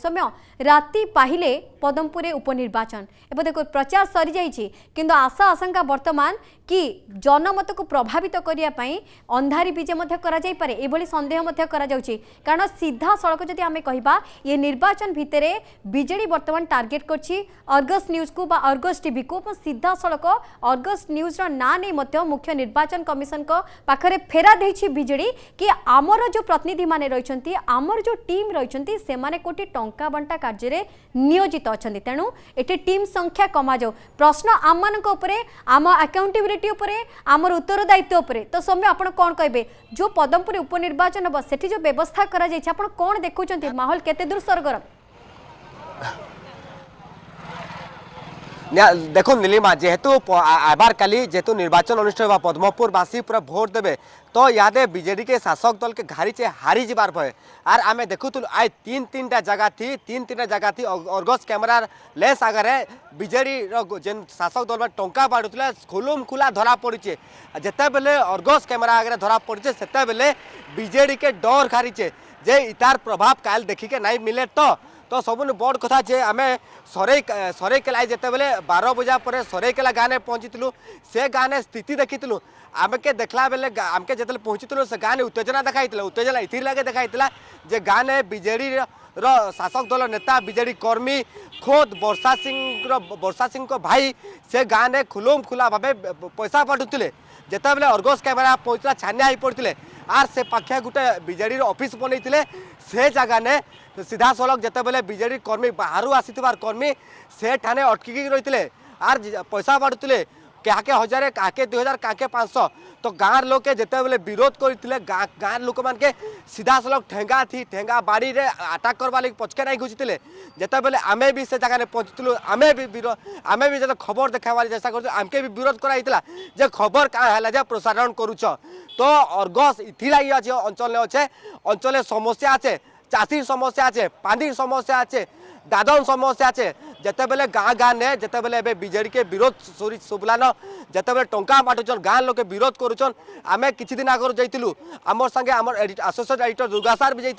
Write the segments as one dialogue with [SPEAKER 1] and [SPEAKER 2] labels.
[SPEAKER 1] সৌম্য রাতে পাহিলে পদমপুরে উপনির্বাচন এবার দেখ প্রচার সরি যাই কিন্তু আশা আশঙ্কা বর্তমান কি জনমতকে প্রভাবিত করা অন্ধারী বিজে করা যাইপরে এইভাবে সন্দেহ করা যাচ্ছে কারণ সিধা সড়ক যদি আমি কহবা এ নির্বাচন ভিতরে বিজেডি বর্তমান টার্গেট করছি অর্গস নিউজ কু বা অর্গস টিভি কু সিধা সড়ক অর্গস নিউজর না নেই মুখ্য নির্বাচন কমিশন পাখে ফেরা দিয়েছি বিজেডি কি আমার যে প্রতিনিধি মানে রয়েছেন আমার যে টিম রয়েছেন সে কোটি ଟଙ୍କା ବଣ୍ଟା କାର୍ଯ୍ୟରେ ନିୟୋଜିତ ଅଛନ୍ତି ତେଣୁ ଏଠି ଟିମ୍ ସଂଖ୍ୟା କମାଯାଉ ପ୍ରଶ୍ନ ଆମମାନଙ୍କ ଉପରେ ଆମ ଆକାଉଣ୍ଟେବିଲିଟି ଉପରେ ଆମର ଉତ୍ତରଦାୟିତ୍ୱ ଉପରେ ତ ସୌମ୍ୟ ଆପଣ କ'ଣ କହିବେ ଯେଉଁ ପଦମପୁର ଉପନିର୍ବାଚନ ହେବ ସେଠି ଯେଉଁ ବ୍ୟବସ୍ଥା କରାଯାଇଛି ଆପଣ କ'ଣ ଦେଖୁଛନ୍ତି ମାହୋଲ କେତେ ଦୂର ସରଗରମ
[SPEAKER 2] देख नीलीमा जेहेतु आबार कल जेहेतु निर्वाचन অনুষ্ঠিত पद्मपुर बासी पूरा भोट দেবে तो याद বিজেডি के शासक दल के घारी चे हारी जबार भय आर आम देखुल आज तीन तीन टा जगह थी तीन तीन टा जगह थी अर्गस कैमरार लेस आगे बीजेडी जेन शासक दल में टंका बाड़ूला खुलुम खुला धरा पड़चे जिते बेले अर्गस कैमेरा आगे धरा पड़चे से बेले के डर घारी चे जे इतार प्रभाव कल देखिके नहीं मिले तो तो सब बड़ कथा जे आम सरई सरईकेला जिते बेले बार बजा पर सरईकेला गाँव में पहुँची से गाँव ने स्थिति देखी आमके देखला बेले आमके जिते पहुँची से गाँव ने उत्तेजना देखाई उत्तेजना लगे देखाई जे गाँव ने बजे शासक दल नेता बजे कर्मी खोद वर्षा सिंह वर्षा सिंह भाई से गाँव ने खुलम खुला भाव पैसा जिते बेले अर्गस कैमेरा পৌঁছলা छानिया पड़ते आर से पाखे गोटे बजे अफिस् অফিস से जगह ने ସିଧାସଳଖ ଯେତେବେଳେ ବିଜେଡ଼ି କର୍ମୀ ବାହାରୁ ଆସିଥିବାର କର୍ମୀ ସେଠାରେ ଅଟକିକି ରହିଥିଲେ ଆର୍ ପଇସା ବାଣ୍ଟୁଥିଲେ କାହାକେ ହଜାରେ କାହାକେ ଦୁଇ ହଜାର କାହାକେ ପାଞ୍ଚଶହ ତ ଗାଁର ଲୋକେ ଯେତେବେଳେ ବିରୋଧ କରିଥିଲେ ଗାଁ ଗାଁର ଲୋକମାନକେ ସିଧାସଳଖ ଠେଙ୍ଗା ଥି ଠେଙ୍ଗା ବାଡ଼ିରେ ଆଟାକ୍ କରିବା ଲାଗି ପଛକେ ନାଇଁ ଘୁଚିଥିଲେ ଯେତେବେଳେ ଆମେ ବି ସେ ଜାଗାରେ ପହଞ୍ଚିଥିଲୁ ଆମେ ବି ବିରୋଧ ଆମେ ବି ଯେତେ ଖବର ଦେଖାଇବାର ଚେଷ୍ଟା କରୁଛୁ ଆମକେ ବି ବିରୋଧ କରାହେଇଥିଲା ଯେ ଖବର କାଣା ହେଲା ଯେ ପ୍ରସାରଣ କରୁଛ ତ ଅର୍ଗସ ଇଥିଲାଗି ଅଛେ ଅଞ୍ଚଳରେ ଅଛେ ଅଞ୍ଚଳରେ ସମସ୍ୟା ଅଛେ চাষির সমস্যা আছে পানির সমস্যা আছে দাদন সমস্যা আছে যেতবে গাঁ গাঁ নে যেতবে এবে বিজেডিকে বিরোধ শুভলান যেতবে টঙ্কা বাটুছন গাঁ লোকে বিরোধ করুছন আমি কিছু দিন আগর যাই আমার সাথে আমার আসোসিয়েট এডিটর দুর্গা সার বি যাই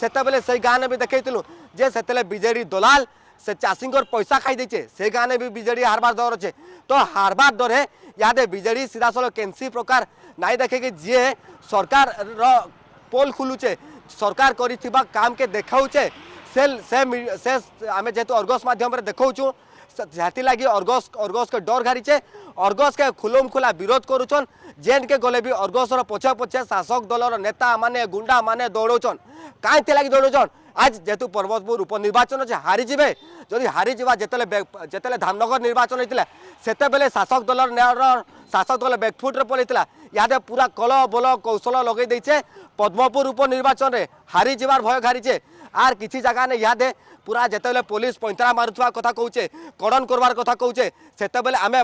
[SPEAKER 2] সেতবে সেই গাঁ বি দেখাইলু যে সেতলে বিজেডি দলাল সে চাষীঙ্কর পয়সা খাই দিয়েছে সে গাঁনে বি বিজেডি হারবার দর আছে তো হারবার দরে ইয়াদে বিজেডি সিধাসল কেনসি প্রকার নাই দেখে কি যে সরকার পোল খুলুছে সরকার করে কামকে দেখাউছে সে সে আমি যেহেতু অর্গস মাধ্যমে দেখাউছু ସେଥିଲାଗି ଅର୍ଗସ ଅର୍ଗସକେ ଡର ଘାରିଛେ ଅର୍ଗସକେ ଖୁଲମ ଖୁଲା ବିରୋଧ କରୁଛନ୍ ଯେନ୍କେ ଗଲେ ବି ଅର୍ଗସର ପଛେ ପଛେ ଶାସକ ଦଳର ନେତାମାନେ ଗୁଣ୍ଡାମାନେ ଦୌଡ଼ଉଛନ୍ କାହିଁଥିଲାଗି ଦୌଡ଼ଉଛନ୍ আজ যেহেতু পর্বতপুর উপনির্বাচন যে হারি যাবে যদি হারি যা যেতলে যেতলে ধামনগর নির্বাচন হয়েছিল সেতবে শাসক দলর শাসক দল ব্যাকফুট্রে পড়েছিল ইয়াতে পুরা কল বল কৌশল লগাই দেইছে পদ্মপুর উপনির্বাচনে হারি যাবার ভয় হারিছে আর কিছু জায়গা নে ইয়াদে पूरा जिते पुलिस पैंतरा मार्वा कथ कौचे कड़न करवार कथ कौचे से आम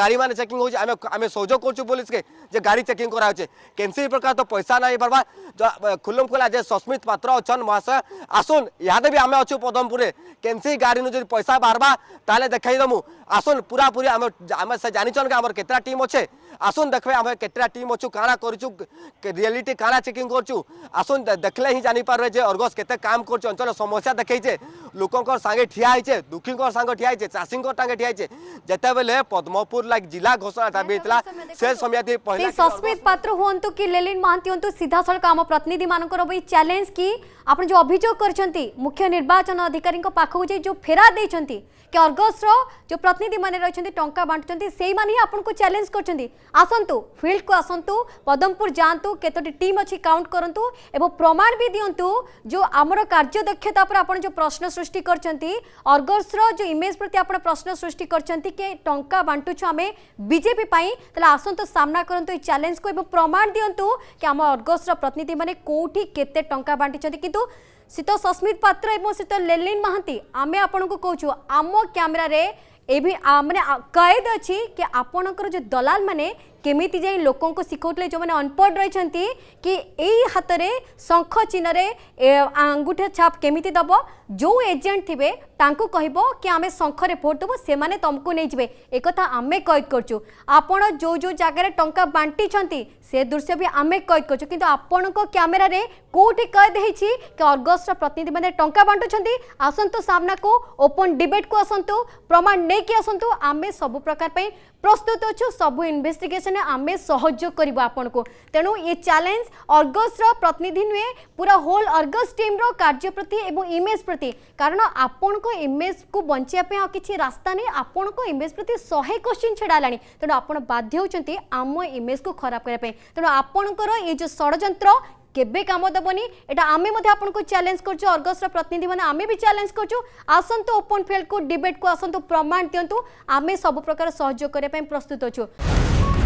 [SPEAKER 2] गाड़ी मैंने चेकिंग होने सहयोग कर पुलिस के गाड़ी चेकिंग कराऊे के प्रकार तो पैसा नहीं पार्बा खुलम खुला जे सस्मित पात्र अच्छे महाशय आसन इहादे भी आम अच्छे पदमपुर के गाड़ी ने जो पैसा बाहर तेल देखेदेमु आसन पूरा पूरी आम से जानी कि आम कतटा टीम अच्छे आसन देखे आम कतटा टीम अच्छू काणा कर रियलीटी काणा चेकिंग करसुन देखले ही जानी पारे जे अर्गस केम कर समस्या देख ହେଇଛେ ଲୋକଙ୍କର ସାଙ୍ଗେ ଠିଆ ହେଇଛେ ଦୁଃଖୀଙ୍କର ସାଙ୍ଗ ଠିଆ ହେଇଛେ ଚାଷୀଙ୍କର ସାଙ୍ଗେ ଠିଆ ହେଇଛେ ଯେତେବେଳେ ପଦ୍ମପୁର ଲାଗି ଜିଲ୍ଲା ଘୋଷଣା ଦାବି ହେଇଥିଲା ସେ ସମୟରେ ସେ ସସ୍ମିତ
[SPEAKER 1] ପାତ୍ର ହୁଅନ୍ତୁ କି ଲେଲିନ ମହାନ୍ତି ହୁଅନ୍ତୁ ସିଧାସଳଖ ଆମ ପ୍ରତିନିଧିମାନଙ୍କର ବି ଚ୍ୟାଲେଞ୍ଜ କି ଆପଣ ଯେଉଁ ଅଭିଯୋଗ କରିଛନ୍ତି ମୁଖ୍ୟ ନିର୍ବାଚନ ଅଧିକାରୀଙ୍କ ପାଖକୁ ଯାଇ ଯେଉଁ ଫେରାଦ ଦେଇଛନ୍ତି କି ଅର୍ଗସର ଯେଉଁ ପ୍ରତିନିଧିମାନେ ରହିଛନ୍ତି ଟଙ୍କା ବାଣ୍ଟୁଛନ୍ତି ସେଇମାନେ ହିଁ ଆପଣଙ୍କୁ ଚ୍ୟାଲେଞ୍ଜ କରିଛନ୍ତି ଆସନ୍ତୁ ଫିଲ୍ଡକୁ ଆସନ୍ତୁ ପଦମପୁର ଯାଆନ୍ତୁ କେତୋଟି ଟିମ୍ ଅଛି କାଉଣ୍ଟ କରନ୍ତୁ ଏବଂ ପ୍ରମାଣ ବି ଦିଅନ୍ତୁ ଯେଉଁ ଆମର କାର୍ଯ୍ୟଦକ୍ଷତା ଉପରେ ଆପଣ ଯେଉଁ जो प्रश्न सृष्टि करगर्सर जो इमेज प्रति आप प्रश्न सृष्टि कर टा बांटू आम बजेपी आसतु सामना कर चैलेंज को प्रमाण दिंतु कि आम अर्गस प्रतिनिधि मैंने कौटी के बांटी कितु सीत सस्मित पात्र सीत लेलिन महांती आम आपण को कौचु आम क्यमेर मैंने कैद अच्छी कि आपणकर जो दलाल मैंने କେମିତି ଯାଇ ଲୋକଙ୍କୁ ଶିଖାଉଥିଲେ ଯେଉଁମାନେ ଅନପଡ଼ ରହିଛନ୍ତି କି ଏଇ ହାତରେ ଶଙ୍ଖ ଚିହ୍ନରେ ଆଙ୍ଗୁଠି ଛାପ କେମିତି ଦେବ ଯେଉଁ ଏଜେଣ୍ଟ ଥିବେ ତାଙ୍କୁ କହିବ କି ଆମେ ଶଙ୍ଖରେ ଭୋଟ୍ ଦେବୁ ସେମାନେ ତୁମକୁ ନେଇଯିବେ ଏକଥା ଆମେ କଏଦ କରୁଛୁ ଆପଣ ଯେଉଁ ଯେଉଁ ଜାଗାରେ ଟଙ୍କା ବାଣ୍ଟିଛନ୍ତି ସେ ଦୃଶ୍ୟ ବି ଆମେ କଏଦ କରୁଛୁ କିନ୍ତୁ ଆପଣଙ୍କ କ୍ୟାମେରାରେ କେଉଁଠି କଏଦ ହେଇଛି କି ଅର୍ଗସ୍ର ପ୍ରତିନିଧିମାନେ ଟଙ୍କା ବାଣ୍ଟୁଛନ୍ତି ଆସନ୍ତୁ ସାମ୍ନାକୁ ଓପନ୍ ଡିବେଟ୍କୁ ଆସନ୍ତୁ ପ୍ରମାଣ ନେଇକି ଆସନ୍ତୁ ଆମେ ସବୁ ପ୍ରକାର ପାଇଁ प्रस्तुत अच्छ सब इनभेस्टिगेसन आम सहयोग कर तेणु ये चैलेंज अर्गस प्रतिनिधि नुहे पूरा होल अर्गस टीम रार्ज प्रति इमेज प्रति कारण आपण को इमेज को बचाप कि रास्ता नहीं आपण को इमेज प्रति शहे क्वेश्चन छड़ा तेणु आप बाध्य आम इमेज को खराब करने तेणु आपणकर ये जो षड़ কেবে কাম দেবনি এটা আমি আপনার চ্যালেঞ্জ করছু অর্গসর প্রতিনিধি মানে আমি বি চ্যালেঞ্জ করছু আসন্তু ওপন ফিল্ড কু ডিবেট কু আসন্তু প্রমাণ দিও আমি সবু প্রকার সহযোগ করা প্রস্তুত অছু